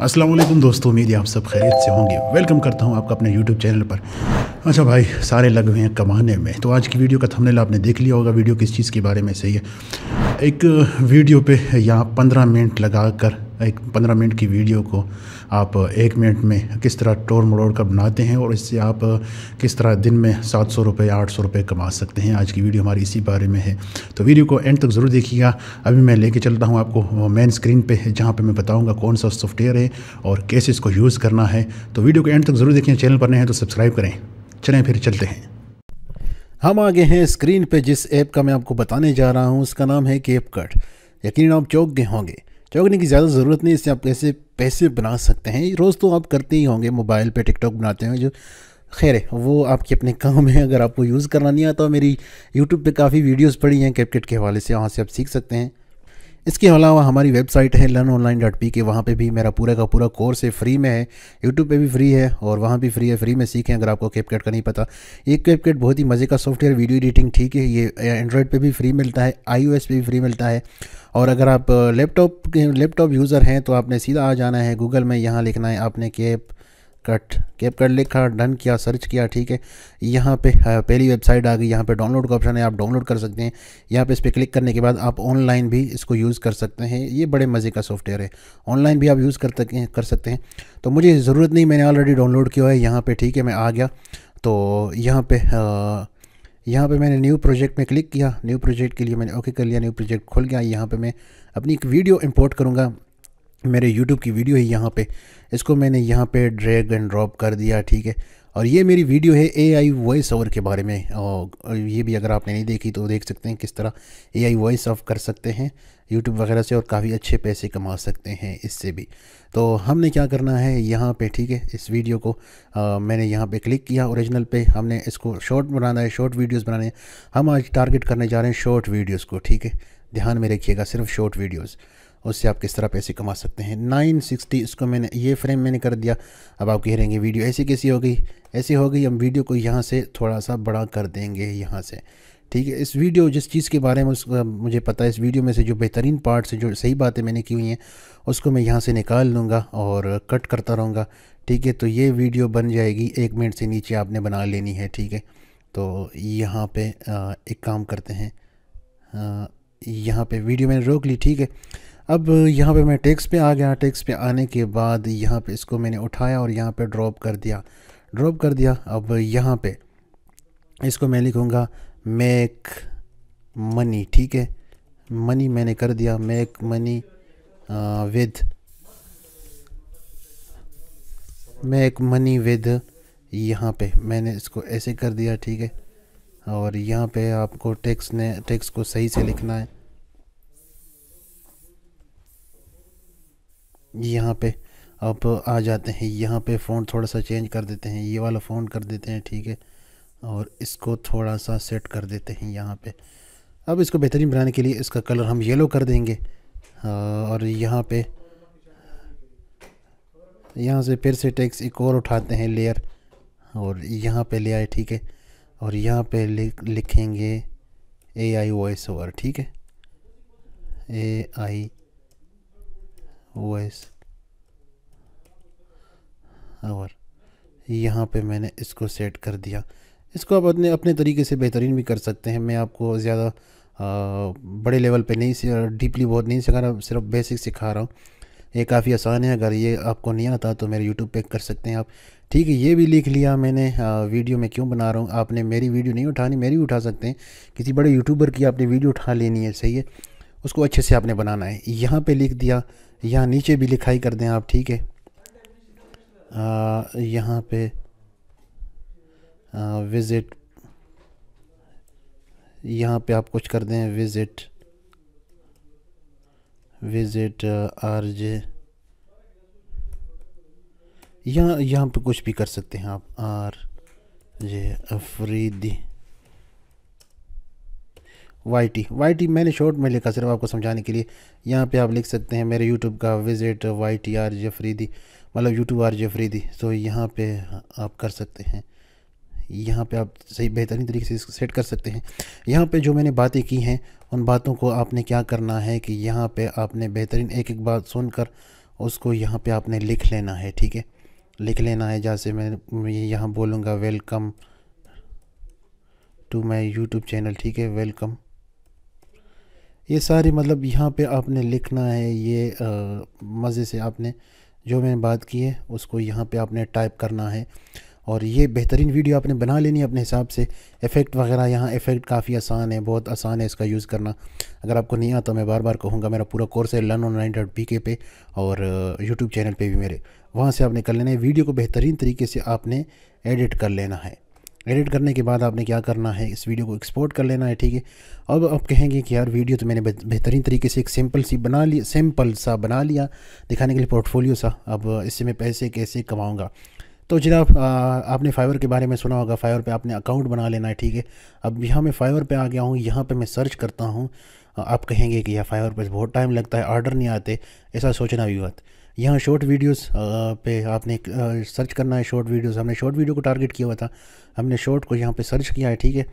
असलम दोस्तों उम्मीद है आप सब खैरियत से होंगे वेलकम करता हूं आपका अपने YouTube चैनल पर अच्छा भाई सारे लग हुए हैं कमाने में तो आज की वीडियो का थंबनेल आपने देख लिया होगा वीडियो किस चीज़ के बारे में सही है एक वीडियो पे यहाँ पंद्रह मिनट लगा कर एक पंद्रह मिनट की वीडियो को आप एक मिनट में किस तरह टोर मरोड़ कर बनाते हैं और इससे आप किस तरह दिन में सात सौ रुपये आठ सौ रुपये कमा सकते हैं आज की वीडियो हमारी इसी बारे में है तो वीडियो को एंड तक ज़रूर देखिएगा अभी मैं लेके चलता हूँ आपको मेन स्क्रीन पर जहाँ पर मैं बताऊँगा कौन सा सॉफ्टवेयर है और कैसे इसको यूज़ करना है तो वीडियो को एंड तक ज़रूर देखें चैनल पर नहीं है तो सब्सक्राइब करें चलें फिर चलते हैं हम आगे हैं स्क्रीन पे जिस ऐप का मैं आपको बताने जा रहा हूँ उसका नाम है केप कट यकीन आप चौक गए होंगे चौंकने तो की ज़्यादा ज़रूरत नहीं इससे आप कैसे पैसे बना सकते हैं रोज़ तो आप करते ही होंगे मोबाइल पे टिकटॉक बनाते हैं जो खैर है वो आपके अपने काम है अगर आपको यूज़ करना नहीं आता मेरी यूट्यूब पे काफ़ी वीडियोस पड़ी हैं कैपकेट के हवाले से वहाँ से आप सीख सकते हैं इसके अलावा हमारी वेबसाइट है लर्न ऑनलाइन डॉट पी के वहाँ पर भी मेरा पूरा का पूरा कोर्स है फ्री में है यूट्यूब पे भी फ्री है और वहाँ भी फ्री है फ्री में सीखें अगर आपको कैपकेट का नहीं पता ये कैपकेट बहुत ही मज़े का सॉफ्टवेयर वीडियो एडिटिंग ठीक है ये एंड्रॉयड पे भी फ्री मिलता है आई पे भी फ्री मिलता है और अगर आप लैपटॉप लैपटॉप यूज़र हैं तो आपने सीधा आ जाना है गूगल में यहाँ लिखना है आपने कैप कट कैप कर लिखा डन किया सर्च किया ठीक है यहाँ पे हाँ, पहली वेबसाइट आ गई यहाँ पे डाउनलोड का ऑप्शन है आप डाउनलोड कर सकते हैं यहाँ पे इस पर क्लिक करने के बाद आप ऑनलाइन भी इसको यूज़ कर सकते हैं ये बड़े मज़े का सॉफ्टवेयर है ऑनलाइन भी आप यूज़ कर सकते हैं कर सकते हैं तो मुझे ज़रूरत नहीं मैंने ऑलरेडी डाउनलोड किया है यहाँ पर ठीक है मैं आ गया तो यहाँ पर हाँ, यहाँ पे मैंने न्यू प्रोजेक्ट में क्लिक किया न्यू प्रोजेक्ट के लिए मैंने ओके कर लिया न्यू प्रोजेक्ट खुल गया यहाँ पे मैं अपनी एक वीडियो इंपोर्ट करूँगा मेरे YouTube की वीडियो है यहाँ पे इसको मैंने यहाँ पे ड्रैग एंड ड्रॉप कर दिया ठीक है और ये मेरी वीडियो है ए आई वॉइस ओवर के बारे में और ये भी अगर आपने नहीं देखी तो देख सकते हैं किस तरह ए आई वॉइस ऑफ कर सकते हैं यूट्यूब वगैरह से और काफ़ी अच्छे पैसे कमा सकते हैं इससे भी तो हमने क्या करना है यहाँ पे ठीक है इस वीडियो को आ, मैंने यहाँ पे क्लिक किया ओरिजिनल पे हमने इसको शॉर्ट बनाना है शॉर्ट वीडियोज़ बनाने हम आज टारगेट करने जा रहे हैं शॉर्ट वीडियोज़ को ठीक है ध्यान में रखिएगा सिर्फ शॉर्ट वीडियोज़ उससे आप किस तरह पैसे कमा सकते हैं 960 इसको मैंने ये फ्रेम मैंने कर दिया अब आप कह रहे हैं वीडियो ऐसी कैसी हो गई ऐसी हो गई हम वीडियो को यहाँ से थोड़ा सा बड़ा कर देंगे यहाँ से ठीक है इस वीडियो जिस चीज़ के बारे में उसका मुझे पता है इस वीडियो में से जो बेहतरीन पार्ट से जो सही बातें मैंने की हुई हैं उसको मैं यहाँ से निकाल लूँगा और कट करता रहूँगा ठीक है तो ये वीडियो बन जाएगी एक मिनट से नीचे आपने बना लेनी है ठीक है तो यहाँ पे एक काम करते हैं यहाँ पे वीडियो मैंने रोक ली ठीक है अब यहाँ पे मैं टेक्स्ट पे आ गया टेक्स्ट पे आने के बाद यहाँ पे इसको मैंने उठाया और यहाँ पे ड्रॉप कर दिया ड्रॉप कर दिया अब यहाँ पे इसको मैं लिखूँगा मेक मनी ठीक है मनी मैंने कर दिया make money with make money with यहाँ पे मैंने इसको ऐसे कर दिया ठीक है और यहाँ पे आपको टेक्स ने टेक्स को सही से लिखना है यहाँ पे आप आ जाते हैं यहाँ पे फ़ोन थोड़ा सा चेंज कर देते हैं ये वाला फ़ोन कर देते हैं ठीक है और इसको थोड़ा सा सेट कर देते हैं यहाँ पे अब इसको बेहतरीन बनाने के लिए इसका कलर हम येलो कर देंगे और यहाँ पे यहाँ से फिर से टैक्स एक और उठाते हैं लेयर और यहाँ पे ले आए ठीक है और यहाँ पे लिखेंगे ए आई वॉइस ओवर ठीक है ए आई वॉइस और यहाँ पे मैंने इसको सेट कर दिया इसको आप अपने अपने तरीके से बेहतरीन भी कर सकते हैं मैं आपको ज़्यादा बड़े लेवल पे नहीं डीपली बहुत नहीं सिखा रहा सिर्फ बेसिक सिखा रहा हूँ ये काफ़ी आसान है अगर ये आपको नहीं आता तो मेरे यूट्यूब पे कर सकते हैं आप ठीक है ये भी लिख लिया मैंने आ, वीडियो में क्यों बना रहा हूँ आपने मेरी वीडियो नहीं उठानी मेरी उठा सकते हैं किसी बड़े यूट्यूबर की आपने वीडियो उठा लेनी है सही है उसको अच्छे से आपने बनाना है यहाँ पे लिख दिया यहाँ नीचे भी लिखाई कर दें आप ठीक है यहाँ पे विज़िट यहाँ पे आप कुछ कर दें विज़िट विज़िट आर जे यहाँ यहाँ पे कुछ भी कर सकते हैं आप R J Afridi Y T Y T मैंने शॉर्ट में लिखा सिर्फ आपको समझाने के लिए यहाँ पे आप लिख सकते हैं मेरे यूट्यूब का visit Y T R J मतलब यूट्यूब आर जे फरीदी तो यहाँ पे आप कर सकते हैं यहाँ पे आप सही बेहतरीन तरीके से इसको सेट कर सकते हैं यहाँ पे जो मैंने बातें की हैं उन बातों को आपने क्या करना है कि यहाँ पे आपने बेहतरीन एक एक बात सुनकर उसको यहाँ पे आपने लिख लेना है ठीक है लिख लेना है जैसे मैं यहाँ बोलूँगा welcome to my YouTube channel ठीक है वेलकम ये सारी मतलब यहाँ पे आपने लिखना है ये मज़े से आपने जो मैंने बात की है उसको यहाँ पे आपने टाइप करना है और ये बेहतरीन वीडियो आपने बना लेनी है अपने हिसाब से इफ़ेक्ट वगैरह यहाँ इफ़ेक्ट काफ़ी आसान है बहुत आसान है इसका यूज़ करना अगर आपको नहीं आता मैं बार बार कहूँगा मेरा पूरा कोर्स है लर्न ऑनलाइन डॉट पी के पे और यूट्यूब चैनल पे भी मेरे वहाँ से आपने कर लेना है वीडियो को बेहतरीन तरीके से आपने एडिट कर लेना है एडिट करने के बाद आपने क्या करना है इस वीडियो को एक्सपोर्ट कर लेना है ठीक है अब आप कहेंगे कि यार वीडियो तो मैंने बेहतरीन तरीके से एक सिंपल सी बना लिया सिंपल सा बना लिया दिखाने के लिए पोर्टफोलियो सा अब इससे मैं पैसे कैसे कमाऊँगा तो जनाब आपने फाइवर के बारे में सुना होगा फाइवर पे आपने अकाउंट बना लेना है ठीक है अब यहाँ मैं फाइवर पे आ गया हूँ यहाँ पे मैं सर्च करता हूँ आप कहेंगे कि यह फाइवर पर बहुत टाइम लगता है ऑर्डर नहीं आते ऐसा सोचना भी मत यहाँ शॉर्ट वीडियोस पे आपने सर्च करना है शॉर्ट वीडियोस हमने शॉर्ट वीडियो को टारगेट किया हुआ था हमने शॉर्ट को यहाँ पे सर्च किया है ठीक है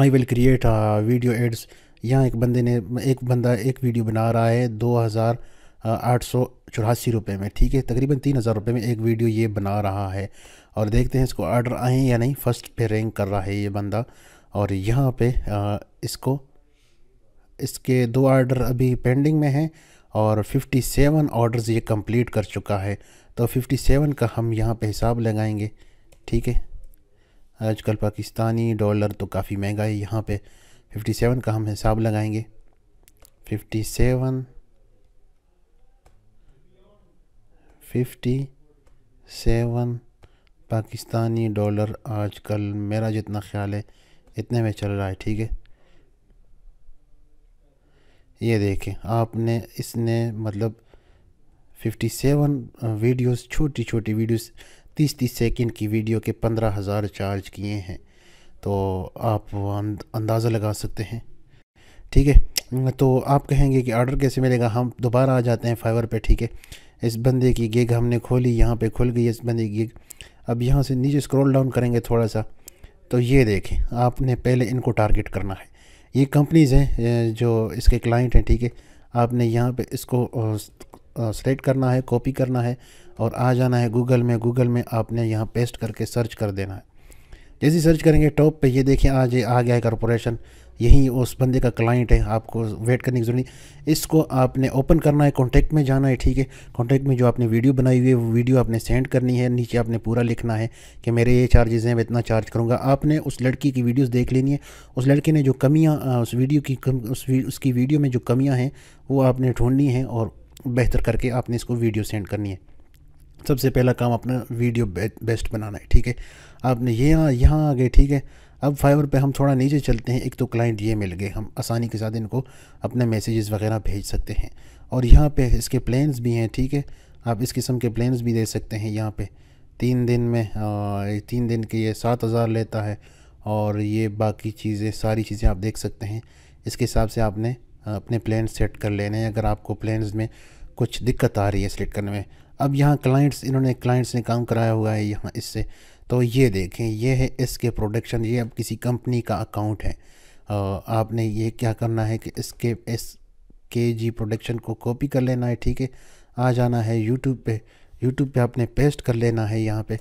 I will create video ads यहाँ एक बंदे ने एक बंदा एक वीडियो बना रहा है दो हज़ार आठ सौ चौरासी रुपये में ठीक है तकरीबन तीन हज़ार रुपये में एक वीडियो ये बना रहा है और देखते हैं इसको आर्डर आए या नहीं फ़र्स्ट पे रैंक कर रहा है ये बंदा और यहाँ पे आ, इसको इसके दो आर्डर अभी पेंडिंग में हैं और 57 ऑर्डर्स ये कंप्लीट कर चुका है तो 57 का हम यहाँ पे हिसाब लगाएंगे ठीक है आजकल पाकिस्तानी डॉलर तो काफ़ी महंगा है यहाँ पे 57 का हम हिसाब लगाएंगे 57 57 पाकिस्तानी डॉलर आजकल मेरा जितना ख्याल है इतने में चल रहा है ठीक है ये देखें आपने इसने मतलब 57 वीडियोस छोटी छोटी वीडियोस तीस तीस सेकेंड की वीडियो के पंद्रह हज़ार चार्ज किए हैं तो आप अंदाज़ा लगा सकते हैं ठीक है तो आप कहेंगे कि ऑर्डर कैसे मिलेगा हम दोबारा आ जाते हैं फाइवर पे ठीक है इस बंदे की गिग हमने खोली यहाँ पे खुल गई इस बंदे की गिग अब यहाँ से नीचे स्क्रॉल डाउन करेंगे थोड़ा सा तो ये देखें आपने पहले इनको टारगेट करना है ये कंपनीज़ हैं जो इसके क्लाइंट हैं ठीक है आपने यहाँ पे इसको सेलेक्ट करना है कॉपी करना है और आ जाना है गूगल में गूगल में आपने यहाँ पेस्ट करके सर्च कर देना है जैसे सर्च करेंगे टॉप पे ये देखें आज ये आ गया है कॉरपोरेशन यही उस बंदे का क्लाइंट है आपको वेट करने की जरूरत नहीं इसको आपने ओपन करना है कॉन्टैक्ट में जाना है ठीक है कॉन्टैक्ट में जो आपने वीडियो बनाई हुई है वो वीडियो आपने सेंड करनी है नीचे आपने पूरा लिखना है कि मेरे ये चार्जेस हैं मैं इतना चार्ज करूँगा आपने उस लड़की की वीडियोज़ देख लेनी है उस लड़के ने जो कमियाँ उस वीडियो की उस वी, उसकी वीडियो में जो कमियाँ हैं वो आपने ढूंढनी है और बेहतर करके आपने इसको वीडियो सेंड करनी है सबसे पहला काम अपना वीडियो बेस्ट बनाना है ठीक है आपने ये यहाँ यहाँ आ गए ठीक है अब फाइवर पे हम थोड़ा नीचे चलते हैं एक तो क्लाइंट ये मिल गए हम आसानी के साथ इनको अपने मैसेजेस वगैरह भेज सकते हैं और यहाँ पे इसके प्लान्स भी हैं ठीक है आप इस किस्म के प्लान्स भी दे सकते हैं यहाँ पे तीन दिन में आ, तीन दिन के ये सात हज़ार लेता है और ये बाकी चीज़ें सारी चीज़ें आप देख सकते हैं इसके हिसाब से आपने अपने प्लान सेट कर लेने हैं अगर आपको प्लान में कुछ दिक्कत आ रही है सेलेक्ट करने में अब यहाँ क्लाइंट्स इन्होंने क्लाइंट्स ने काम कराया हुआ है यहाँ इससे तो ये देखें ये है इसके प्रोडक्शन ये अब किसी कंपनी का अकाउंट है आपने ये क्या करना है कि इसके एस के जी प्रोडक्शन को कॉपी कर लेना है ठीक है आ जाना है यूट्यूब पे यूट्यूब पे आपने पेस्ट कर लेना है यहाँ पे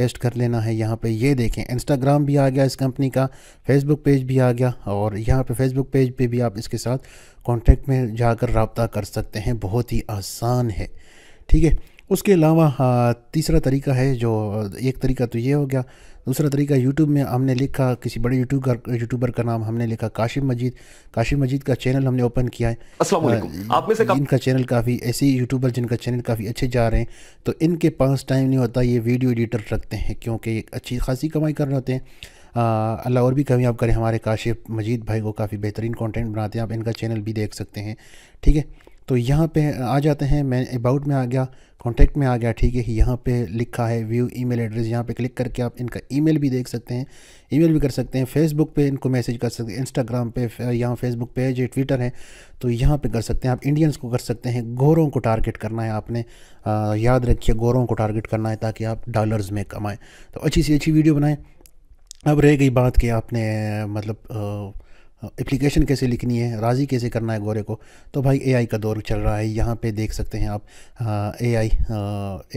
पेस्ट कर लेना है यहाँ पे ये देखें इंस्टाग्राम भी आ गया इस कंपनी का फेसबुक पेज भी आ गया और यहाँ पे फेसबुक पेज पे भी आप इसके साथ कांटेक्ट में जाकर रबता कर सकते हैं बहुत ही आसान है ठीक है उसके अलावा हाँ, तीसरा तरीका है जो एक तरीका तो ये हो गया दूसरा तरीका यूट्यूब में हमने लिखा किसी बड़े यूट्यूबर यूट्यूबर का नाम हमने लिखा काशिम मजीद काशिम मजीद का चैनल हमने ओपन किया है हाँ, आप में से इनका चैनल काफ़ी ऐसे यूट्यूबर जिनका चैनल काफ़ी अच्छे जा रहे हैं तो इनके पास टाइम नहीं होता ये वीडियो एडिटर रखते हैं क्योंकि एक अच्छी खासी कमाई कर रहे होते हैं अल्लाह और भी आप करें हमारे काशिफ मजीद भाई को काफ़ी बेहतरीन कंटेंट बनाते हैं आप इनका चैनल भी देख सकते हैं ठीक है तो यहाँ पे आ जाते हैं मैं अबाउट में आ गया कॉन्टैक्ट में आ गया ठीक है यहाँ पे लिखा है व्यू ईमेल एड्रेस यहाँ पे क्लिक करके आप इनका ईमेल भी देख सकते हैं ईमेल भी कर सकते हैं फेसबुक पे इनको मैसेज कर सकते हैं इंस्टाग्राम पे यहाँ फेसबुक पेज है ट्विटर है तो यहाँ पे कर सकते हैं आप इंडियंस को कर सकते हैं गोरों को टारगेट करना है आपने आ, याद रखिए गोरों को टारगेट करना है ताकि आप डॉलर्स में कमाएँ तो अच्छी सी अच्छी वीडियो बनाएँ अब रह गई बात कि आपने मतलब आ, एप्लीकेशन कैसे लिखनी है राज़ी कैसे करना है गोरे को तो भाई एआई का दौर चल रहा है यहाँ पे देख सकते हैं आप एआई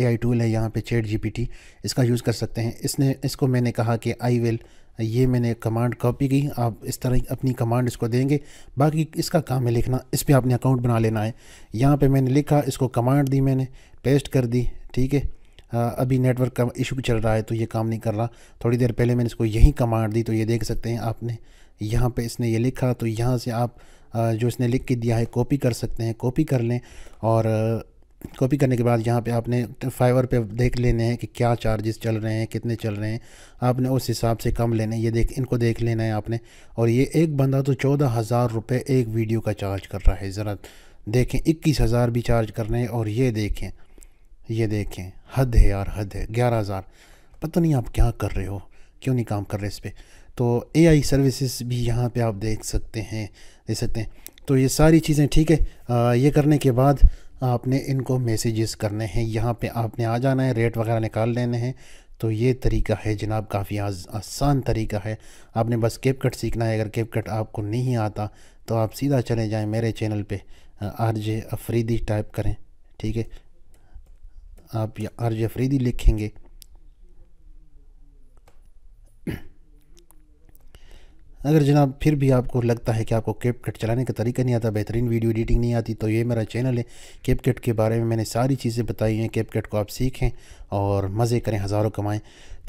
एआई टूल है यहाँ पे चैट जीपीटी इसका यूज़ कर सकते हैं इसने इसको मैंने कहा कि आई विल ये मैंने कमांड कॉपी की आप इस तरह अपनी कमांड इसको देंगे बाकी इसका काम है लिखना इस पर आपने अकाउंट बना लेना है यहाँ पर मैंने लिखा इसको कमांड दी मैंने पेस्ट कर दी ठीक है हाँ, अभी नेटवर्क का इशू चल रहा है तो ये काम नहीं कर रहा थोड़ी देर पहले मैंने इसको यही कमांड दी तो ये देख सकते हैं आपने यहाँ पे इसने ये लिखा तो यहाँ से आप जो इसने लिख के दिया है कॉपी कर सकते हैं कॉपी कर लें और कॉपी करने के बाद यहाँ पे आपने फाइवर तो पे देख लेने हैं कि क्या चार्जेस चल रहे हैं कितने चल रहे हैं आपने उस हिसाब से कम लेने ये देख इनको देख लेना है आपने और ये एक बंदा तो चौदह हज़ार रुपये एक वीडियो का चार्ज कर रहा है ज़रा देखें इक्कीस हज़ार भी चार्ज कर रहे हैं और ये देखें ये देखें हद है यार हद है ग्यारह हज़ार पता नहीं आप क्या कर रहे हो क्यों नहीं काम कर रहे इस पर तो ए आई सर्विसेज भी यहाँ पे आप देख सकते हैं देख सकते हैं तो ये सारी चीज़ें ठीक है आ, ये करने के बाद आपने इनको मैसेजेस करने हैं यहाँ पे आपने आ जाना है रेट वगैरह निकाल लेने हैं तो ये तरीका है जनाब काफ़ी आसान तरीका है आपने बस केप कट सीखना है अगर केप कट आपको नहीं आता तो आप सीधा चले जाएं मेरे चैनल पे आर जे अफरीदी टाइप करें ठीक है आप या आर अफरीदी लिखेंगे अगर जनाब फिर भी आपको लगता है कि आपको केप कट चलाने का तरीका नहीं आता बेहतरीन वीडियो एडिटिंग नहीं आती तो ये मेरा चैनल है केप कट के बारे में मैंने सारी चीज़ें बताई हैं केप कट को आप सीखें और मज़े करें हज़ारों कमाएं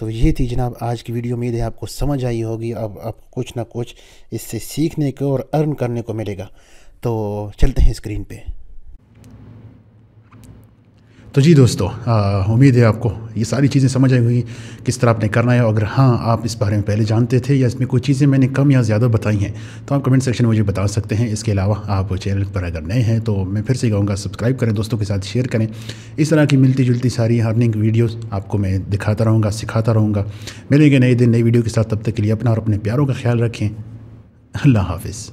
तो ये थी जनाब आज की वीडियो उम्मीद है आपको समझ आई होगी अब आप कुछ ना कुछ इससे सीखने को और अर्न करने को मिलेगा तो चलते हैं स्क्रीन पर तो जी दोस्तों उम्मीद है आपको ये सारी चीज़ें समझ आई हुई किस तरह आपने करना है अगर हाँ आप इस बारे में पहले जानते थे या इसमें कोई चीज़ें मैंने कम या ज़्यादा बताई हैं तो आप कमेंट सेक्शन में मुझे बता सकते हैं इसके अलावा आप चैनल पर अगर नए हैं तो मैं फिर से कहूँगा सब्सक्राइब करें दोस्तों के साथ शेयर करें इस तरह की मिलती जुलती सारी अर्निंग वीडियोज़ आपको मैं दिखाता रहूँगा सिखाता रहूँगा मिलेंगे नए दिन नई वीडियो के साथ तब तक के लिए अपना और अपने प्यारों का ख्याल रखें अल्लाह हाफिज़